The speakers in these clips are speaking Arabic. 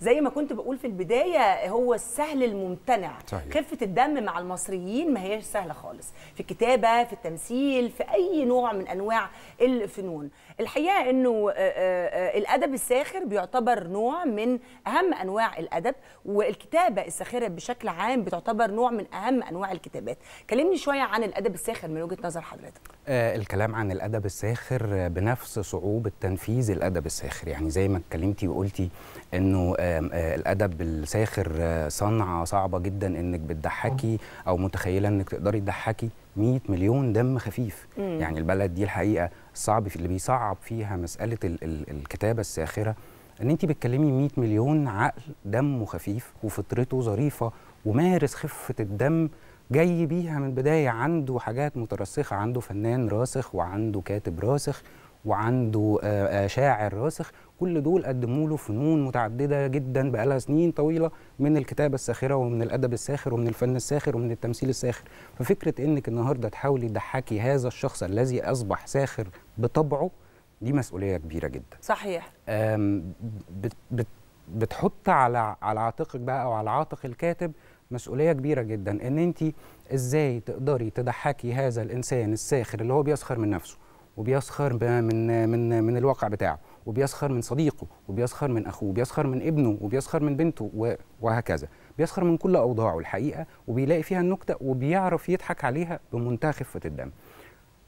زي ما كنت بقول في البدايه هو السهل الممتنع صحيح. خفه الدم مع المصريين ما هياش سهله خالص في الكتابه في التمثيل في اي نوع من انواع الفنون الحقيقه انه الادب الساخر بيعتبر نوع من اهم انواع الادب والكتابه الساخره بشكل عام بتعتبر نوع من اهم انواع الكتابات كلمني شويه عن الادب الساخر من وجهه نظر حضرتك آه، الكلام عن الادب الساخر بنفس صعوبه تنفيذ الادب الساخر يعني زي ما اتكلمتي وقلتي انه آه، الادب الساخر آه، صنعه صعبه جدا انك بتضحكي او متخيله انك تقدري تضحكي 100 مليون دم خفيف مم. يعني البلد دي الحقيقه صعب اللي بيصعب فيها مساله ال ال الكتابه الساخره ان انت بتكلمي 100 مليون عقل دمه خفيف وفطرته ظريفه ومارس خفه الدم جاي بيها من البدايه عنده حاجات مترسخه عنده فنان راسخ وعنده كاتب راسخ وعنده آه، آه، شاعر راسخ كل دول قدموا له فنون متعدده جدا بقالها سنين طويله من الكتابه الساخره ومن الادب الساخر ومن الفن الساخر ومن التمثيل الساخر ففكره انك النهارده تحاولي تضحكي هذا الشخص الذي اصبح ساخر بطبعه دي مسؤوليه كبيره جدا صحيح بت بت بتحط على على عاتقك بقى او على عاتق الكاتب مسؤوليه كبيره جدا ان انت ازاي تقدري تضحكي هذا الانسان الساخر اللي هو بيسخر من نفسه وبيسخر من من من الواقع بتاعه وبيسخر من صديقه وبيسخر من اخوه وبيسخر من ابنه وبيسخر من بنته وهكذا بيسخر من كل اوضاعه الحقيقه وبيلاقي فيها النكته وبيعرف يضحك عليها بمنتهى خفه الدم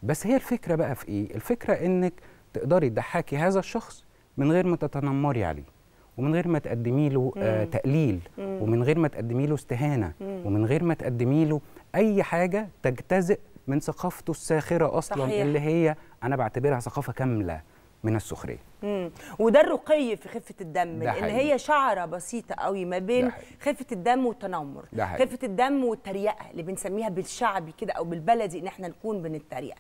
بس هي الفكره بقى في ايه الفكره انك تقدري تضحكي هذا الشخص من غير ما تتنمري عليه ومن غير ما تقدمي له آه تقليل مم. ومن غير ما تقدمي له استهانه مم. ومن غير ما تقدمي له اي حاجه تجتزئ من ثقافته الساخره اصلا صحيح. اللي هي انا بعتبرها ثقافه كامله من السخريه مم. وده الرقي في خفه الدم لان هي شعره بسيطه قوي ما بين خفه الدم والتنمر خفه الدم والتريقه اللي بنسميها بالشعبي كده او بالبلدي ان احنا نكون بنتريق